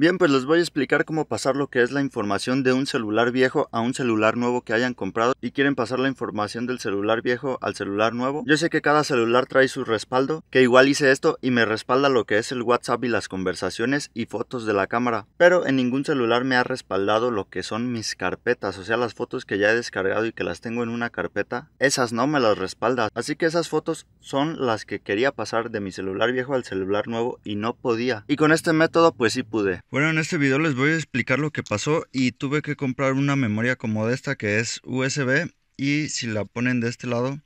Bien, pues les voy a explicar cómo pasar lo que es la información de un celular viejo a un celular nuevo que hayan comprado y quieren pasar la información del celular viejo al celular nuevo. Yo sé que cada celular trae su respaldo, que igual hice esto y me respalda lo que es el WhatsApp y las conversaciones y fotos de la cámara, pero en ningún celular me ha respaldado lo que son mis carpetas, o sea las fotos que ya he descargado y que las tengo en una carpeta, esas no me las respalda, así que esas fotos son las que quería pasar de mi celular viejo al celular nuevo y no podía. Y con este método pues sí pude. Bueno, en este video les voy a explicar lo que pasó y tuve que comprar una memoria como esta que es USB y si la ponen de este lado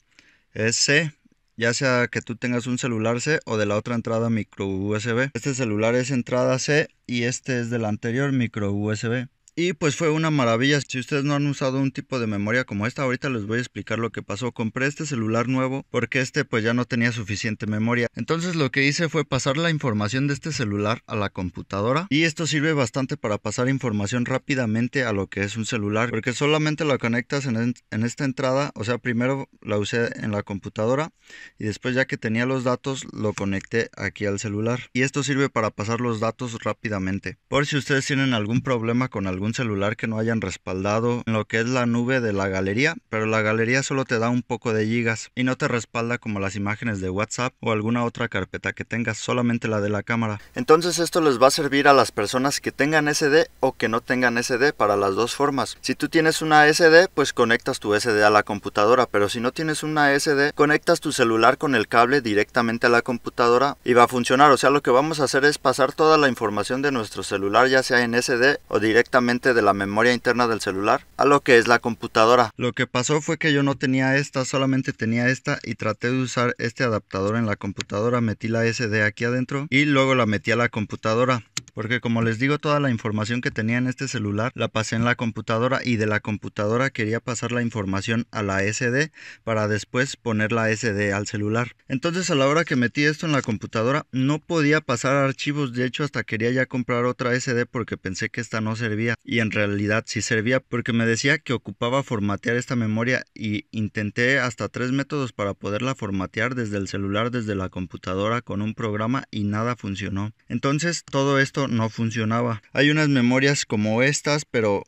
es C, ya sea que tú tengas un celular C o de la otra entrada micro USB. Este celular es entrada C y este es del anterior micro USB. Y pues fue una maravilla. Si ustedes no han usado un tipo de memoria como esta, ahorita les voy a explicar lo que pasó. Compré este celular nuevo porque este pues ya no tenía suficiente memoria. Entonces lo que hice fue pasar la información de este celular a la computadora. Y esto sirve bastante para pasar información rápidamente a lo que es un celular. Porque solamente la conectas en, esta entrada. O sea, primero la usé en la computadora. Y después ya que tenía los datos, lo conecté aquí al celular. Y esto sirve para pasar los datos rápidamente. Por si ustedes tienen algún problema con algún un celular que no hayan respaldado en lo que es la nube de la galería, pero la galería solo te da un poco de gigas y no te respalda como las imágenes de WhatsApp o alguna otra carpeta que tengas, solamente la de la cámara. Entonces esto les va a servir a las personas que tengan SD o que no tengan SD para las dos formas. Si tú tienes una SD, pues conectas tu SD a la computadora, pero si no tienes una SD, conectas tu celular con el cable directamente a la computadora y va a funcionar. O sea, lo que vamos a hacer es pasar toda la información de nuestro celular, ya sea en SD o directamente de la memoria interna del celular a lo que es la computadora. Lo que pasó fue que yo no tenía esta, solamente tenía esta y traté de usar este adaptador en la computadora, metí la SD aquí adentro y luego la metí a la computadora porque como les digo, toda la información que tenía en este celular la pasé en la computadora y de la computadora quería pasar la información a la SD para después poner la SD al celular. Entonces a la hora que metí esto en la computadora no podía pasar archivos, de hecho hasta quería ya comprar otra SD porque pensé que esta no servía y en realidad sí servía porque me decía que ocupaba formatear esta memoria y intenté hasta tres métodos para poderla formatear desde el celular, desde la computadora con un programa y nada funcionó. Entonces todo esto no funcionaba. Hay unas memorias como estas, pero,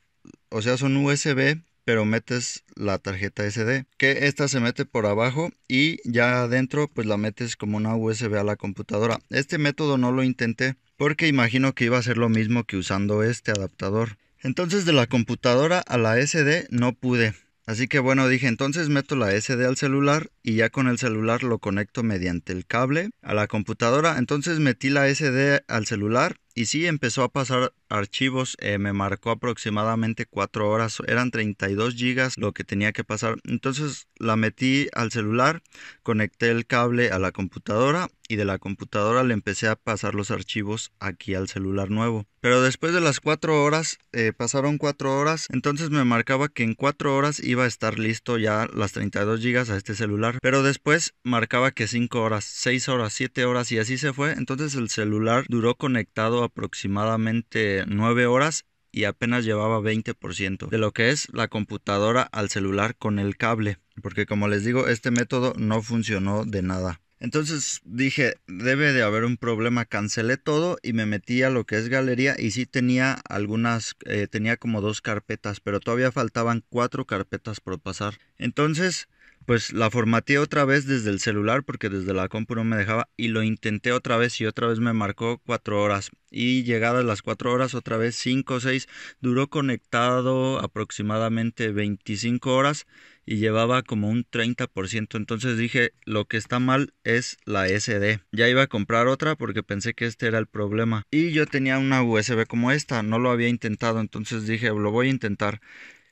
o sea, son USB, pero metes la tarjeta SD, que esta se mete por abajo y ya adentro pues la metes como una USB a la computadora. Este método no lo intenté porque imagino que iba a ser lo mismo que usando este adaptador. Entonces de la computadora a la SD no pude. Así que bueno, dije, entonces meto la SD al celular y ya con el celular lo conecto mediante el cable a la computadora. Entonces metí la SD al celular y sí, empezó a pasar archivos, eh, me marcó aproximadamente 4 horas, eran 32 gigas lo que tenía que pasar. Entonces la metí al celular, conecté el cable a la computadora y de la computadora le empecé a pasar los archivos aquí al celular nuevo. Pero después de las 4 horas, eh, pasaron 4 horas, entonces me marcaba que en 4 horas iba a estar listo ya las 32 gigas a este celular. Pero después marcaba que 5 horas, 6 horas, 7 horas y así se fue. Entonces el celular duró conectado aproximadamente 9 horas y apenas llevaba 20% de lo que es la computadora al celular con el cable, porque como les digo, este método no funcionó de nada. Entonces dije, debe de haber un problema, cancelé todo y me metí a lo que es galería y sí tenía algunas, eh, tenía como dos carpetas, pero todavía faltaban cuatro carpetas por pasar. Entonces pues la formateé otra vez desde el celular porque desde la compu no me dejaba y lo intenté otra vez y otra vez me marcó cuatro horas y llegadas las cuatro horas otra vez cinco o seis duró conectado aproximadamente 25 horas y llevaba como un 30%. Entonces dije, lo que está mal es la SD. Ya iba a comprar otra porque pensé que este era el problema. Y yo tenía una USB como esta, no lo había intentado, entonces dije, lo voy a intentar.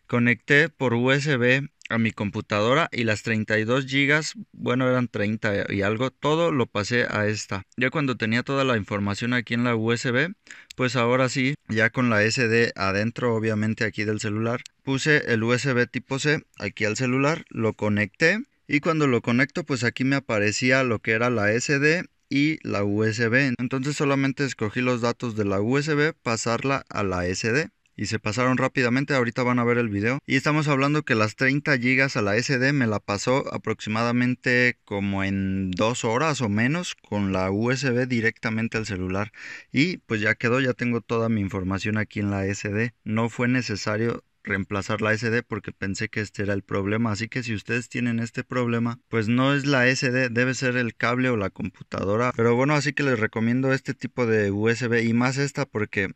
Conecté por USB a mi computadora y las 32 gigas, bueno, eran 30 y algo, todo lo pasé a esta. Ya cuando tenía toda la información aquí en la USB, pues ahora sí, ya con la SD adentro, obviamente aquí del celular, puse el USB tipo C aquí al celular, lo conecté y cuando lo conecto, pues aquí me aparecía lo que era la SD y la USB. Entonces solamente escogí los datos de la USB, pasarla a la SD y se pasaron rápidamente, ahorita van a ver el video. Y estamos hablando que las 30 GB a la SD me la pasó aproximadamente como en dos horas o menos con la USB directamente al celular. Y pues ya quedó, ya tengo toda mi información aquí en la SD. No fue necesario reemplazar la SD porque pensé que este era el problema. Así que si ustedes tienen este problema, pues no es la SD, debe ser el cable o la computadora. Pero bueno, así que les recomiendo este tipo de USB y más esta porque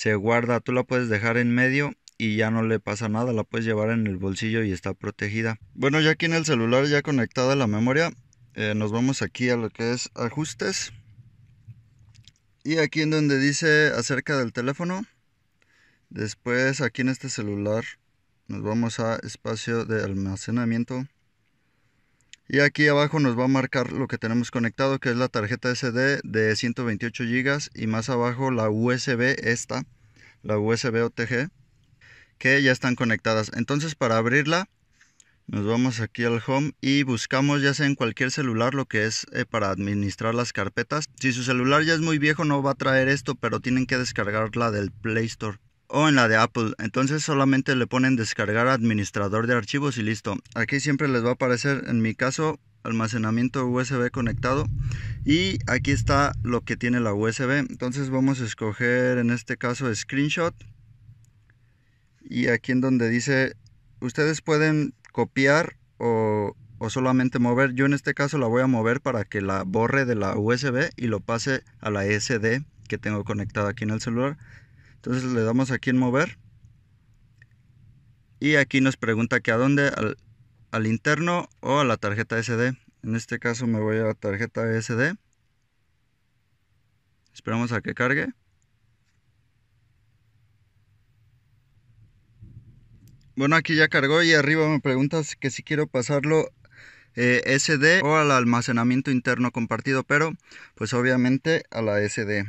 se guarda, tú la puedes dejar en medio y ya no le pasa nada, la puedes llevar en el bolsillo y está protegida. Bueno, ya aquí en el celular ya conectada la memoria, eh, nos vamos aquí a lo que es ajustes. Y aquí en donde dice acerca del teléfono, después aquí en este celular nos vamos a espacio de almacenamiento y aquí abajo nos va a marcar lo que tenemos conectado, que es la tarjeta SD de 128 GB y más abajo la USB esta, la USB OTG, que ya están conectadas. Entonces para abrirla nos vamos aquí al home y buscamos ya sea en cualquier celular lo que es eh, para administrar las carpetas. Si su celular ya es muy viejo no va a traer esto, pero tienen que descargarla del Play Store o en la de Apple. Entonces solamente le ponen descargar administrador de archivos y listo. Aquí siempre les va a aparecer, en mi caso, almacenamiento USB conectado. Y aquí está lo que tiene la USB. Entonces vamos a escoger en este caso screenshot. Y aquí en donde dice, ustedes pueden copiar o, o solamente mover. Yo en este caso la voy a mover para que la borre de la USB y lo pase a la SD que tengo conectada aquí en el celular entonces le damos aquí en mover. Y aquí nos pregunta que a dónde, al, interno o a la tarjeta SD. En este caso me voy a la tarjeta SD. Esperamos a que cargue. Bueno, aquí ya cargó y arriba me preguntas que si quiero pasarlo eh, SD o al almacenamiento interno compartido, pero pues obviamente a la SD.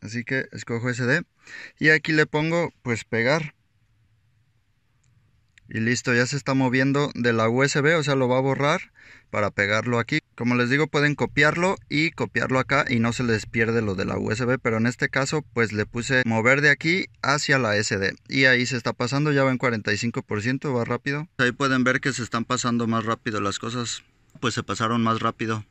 Así que escojo SD y aquí le pongo pues pegar. Y listo, ya se está moviendo de la USB, o sea, lo va a borrar para pegarlo aquí. Como les digo, pueden copiarlo y copiarlo acá y no se les pierde lo de la USB, pero en este caso pues le puse mover de aquí hacia la SD. Y ahí se está pasando, ya va en 45%, va rápido. Ahí pueden ver que se están pasando más rápido las cosas, pues se pasaron más rápido.